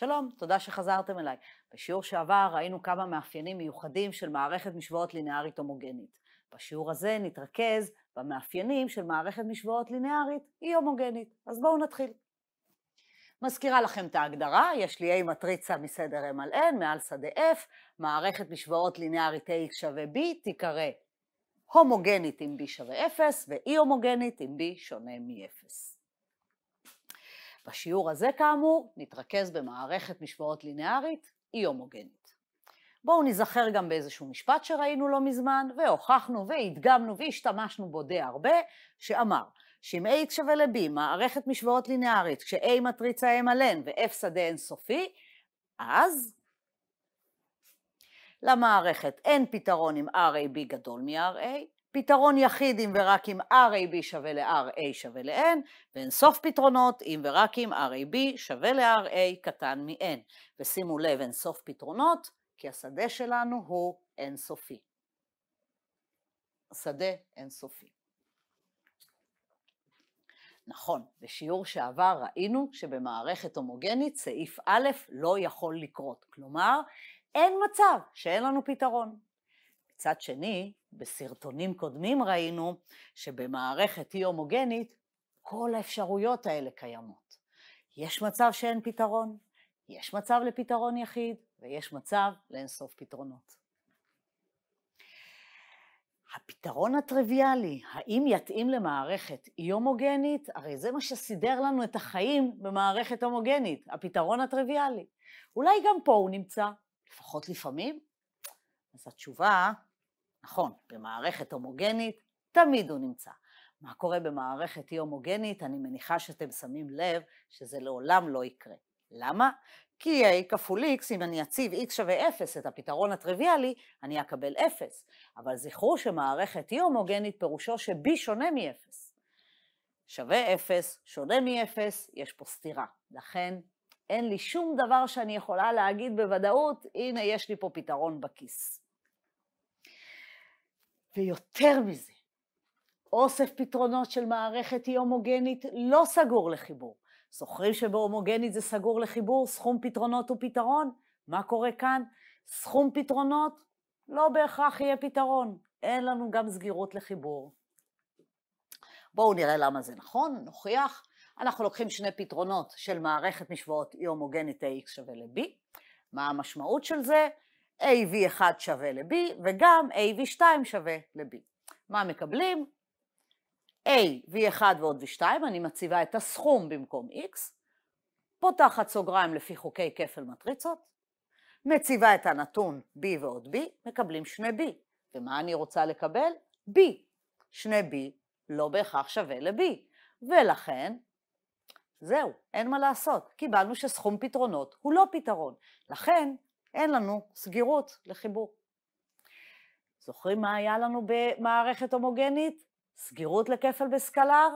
שלום, תודה שחזרתם אליי. בשיעור שעבר ראינו כמה מאפיינים מיוחדים של מערכת משוואות לינארית הומוגנית. בשיעור הזה נתרכז במאפיינים של מערכת משוואות לינארית אי הומוגנית. אז בואו נתחיל. מזכירה לכם את ההגדרה, יש לי A מטריצה מסדר M על N מעל שדה F, מערכת משוואות לינארית A שווה B תיקרא הומוגנית אם B שווה 0 ואי הומוגנית אם B שונה מ-0. בשיעור הזה כאמור נתרכז במערכת משוואות לינארית, היא הומוגנית. בואו נזכר גם באיזשהו משפט שראינו לא מזמן, והוכחנו והדגמנו והשתמשנו בו די הרבה, שאמר שאם A שווה ל-B, מערכת משוואות לינארית, כש-A מטריצה M על N ו-F שדה אינסופי, אז למערכת אין פתרון אם RAB גדול מ-RA, פתרון יחיד אם ורק אם RAB שווה ל-RA שווה ל-N, ואין סוף פתרונות אם ורק אם RAB שווה ל-RA קטן מ-N. ושימו לב, אין סוף פתרונות, כי השדה שלנו הוא אינסופי. שדה אינסופי. נכון, בשיעור שעבר ראינו שבמערכת הומוגנית סעיף א' לא יכול לקרות, כלומר, אין מצב שאין לנו פתרון. מצד שני, בסרטונים קודמים ראינו שבמערכת אי הומוגנית כל האפשרויות האלה קיימות. יש מצב שאין פתרון, יש מצב לפתרון יחיד ויש מצב לאינסוף פתרונות. הפתרון הטריוויאלי, האם יתאים למערכת אי הומוגנית? הרי זה מה שסידר לנו את החיים במערכת הומוגנית, הפתרון הטריוויאלי. אולי גם פה הוא נמצא, לפחות לפעמים. אז התשובה נכון, במערכת הומוגנית תמיד הוא נמצא. מה קורה במערכת אי הומוגנית, אני מניחה שאתם שמים לב שזה לעולם לא יקרה. למה? כי a כפול x, אם אני אציב x שווה 0, את הפתרון הטריוויאלי, אני אקבל 0. אבל זכרו שמערכת אי הומוגנית פירושו ש-b שונה מ-0. שווה 0, שונה מ-0, יש פה סתירה. לכן אין לי שום דבר שאני יכולה להגיד בוודאות, הנה יש לי פה פתרון בכיס. ויותר מזה, אוסף פתרונות של מערכת היא הומוגנית לא סגור לחיבור. זוכרים שבהומוגנית זה סגור לחיבור, סכום פתרונות הוא פתרון? מה קורה כאן? סכום פתרונות לא בהכרח יהיה פתרון, אין לנו גם סגירות לחיבור. בואו נראה למה זה נכון, נוכיח. אנחנו לוקחים שני פתרונות של מערכת משוואות אי הומוגנית AX שווה ל-B. מה המשמעות של זה? AV1 שווה ל-B וגם AV2 שווה ל-B. מה מקבלים? A, V1 ועוד V2, אני מציבה את הסכום במקום X, פותחת סוגריים לפי חוקי כפל מטריצות, מציבה את הנתון B ועוד B, מקבלים שני B. ומה אני רוצה לקבל? B. שני B לא בהכרח שווה ל-B, ולכן זהו, אין מה לעשות. קיבלנו שסכום פתרונות הוא לא פתרון. לכן אין לנו סגירות לחיבור. זוכרים מה היה לנו במערכת הומוגנית? סגירות לכפל בסקלר?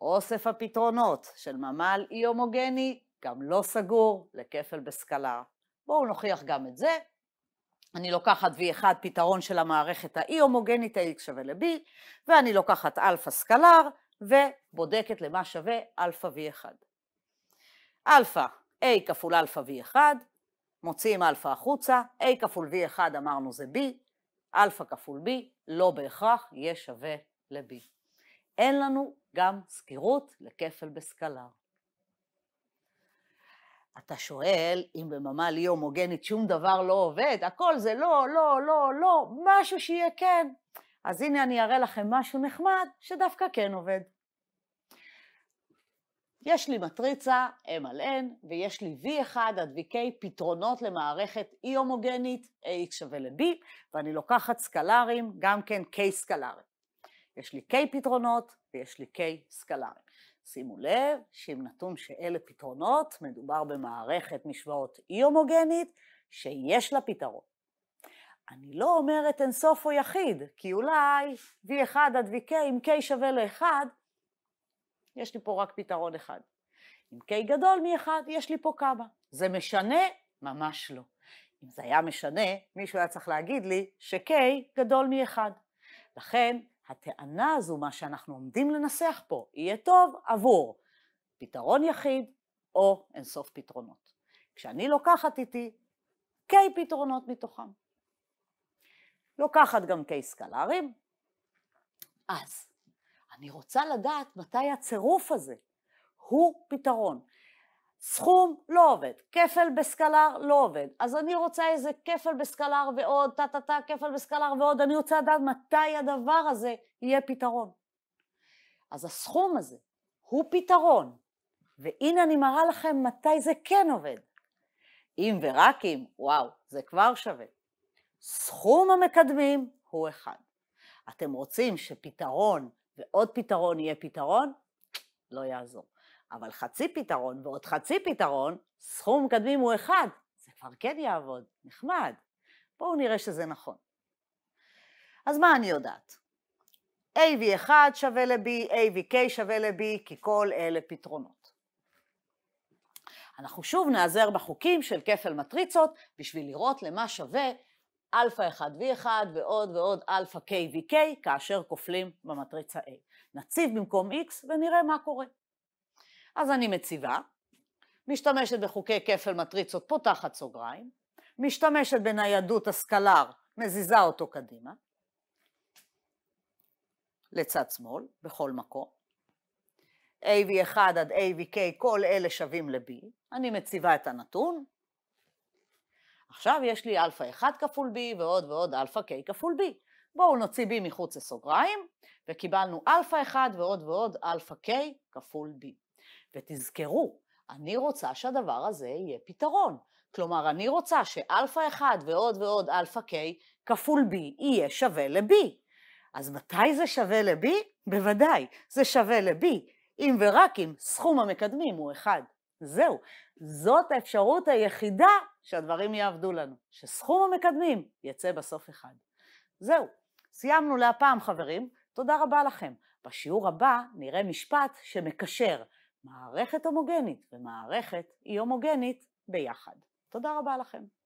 אוסף הפתרונות של ממל אי הומוגני, גם לא סגור, לכפל בסקלר. בואו נוכיח גם את זה. אני לוקחת V1 פתרון של המערכת האי הומוגנית, ה-X שווה ל-B, ואני לוקחת Alpha סקלר ובודקת למה שווה Alpha V1. Alpha A כפול Alpha V1, מוציאים Alpha החוצה, A כפול V1 אמרנו זה B, Alpha כפול B לא בהכרח יהיה שווה ל-B. אין לנו גם סגירות לכפל בסקלר. אתה שואל אם בממל אי הומוגנית שום דבר לא עובד, הכל זה לא, לא, לא, לא, משהו שיהיה כן. אז הנה אני אראה לכם משהו נחמד שדווקא כן עובד. יש לי מטריצה M על N ויש לי V1 עד VK פתרונות למערכת E הומוגנית, AX שווה ל-B, ואני לוקחת סקלרים, גם כן K סקלרים. יש לי K פתרונות ויש לי K סקלרים. שימו לב שאם נתון שאלה פתרונות, מדובר במערכת משוואות E הומוגנית שיש לה פתרון. אני לא אומרת אינסוף או יחיד, כי אולי V1 עד VK, עם K שווה ל-1, יש לי פה רק פתרון אחד. אם K גדול מ-1, יש לי פה כמה. זה משנה? ממש לא. אם זה היה משנה, מישהו היה צריך להגיד לי ש-K גדול מ-1. לכן, הטענה הזו, מה שאנחנו עומדים לנסח פה, יהיה טוב עבור פתרון יחיד או אינסוף פתרונות. כשאני לוקחת איתי K פתרונות מתוכם. לוקחת גם K סקלרים, אז אני רוצה לדעת מתי הצירוף הזה הוא פתרון. סכום לא עובד, כפל בסקלר לא עובד, אז אני רוצה איזה כפל בסקלר ועוד, טה-טה-טה, כפל בסקלר ועוד, אני רוצה לדעת מתי הדבר הזה יהיה פתרון. אז הסכום הזה הוא פתרון, והנה אני מראה לכם מתי זה כן עובד. אם ורק אם, וואו, זה כבר שווה. סכום המקדמים הוא אחד. אתם רוצים שפתרון ועוד פתרון יהיה פתרון, לא יעזור. אבל חצי פתרון ועוד חצי פתרון, סכום מקדמים הוא אחד, זה כבר כן יעבוד, נחמד. בואו נראה שזה נכון. אז מה אני יודעת? AV1 שווה ל-B, AVK שווה ל-B, כי כל אלה פתרונות. אנחנו שוב נעזר בחוקים של כפל מטריצות בשביל לראות למה שווה אלפא 1v1 ועוד ועוד אלפא k vk כאשר כופלים במטריצה A. נציב במקום x ונראה מה קורה. אז אני מציבה, משתמשת בחוקי כפל מטריצות פותחת סוגריים, משתמשת בניידות הסקלר מזיזה אותו קדימה, לצד שמאל, בכל מקום. AV1 עד AVK, כל אלה שווים ל-B. אני מציבה את הנתון, עכשיו יש לי אלפא 1 כפול b ועוד ועוד אלפא k כפול b. בואו נוציא b מחוץ לסוגריים, וקיבלנו אלפא 1 ועוד ועוד אלפא k כפול b. ותזכרו, אני רוצה שהדבר הזה יהיה פתרון. כלומר, אני רוצה שאלפא 1 ועוד ועוד אלפא k כפול b יהיה שווה ל-b. אז מתי זה שווה ל-b? בוודאי, זה שווה ל-b, אם ורק אם סכום המקדמים הוא 1. זהו, זאת האפשרות היחידה שהדברים יעבדו לנו, שסכום המקדמים יצא בסוף אחד. זהו, סיימנו להפעם חברים, תודה רבה לכם. בשיעור הבא נראה משפט שמקשר מערכת הומוגנית ומערכת אי הומוגנית ביחד. תודה רבה לכם.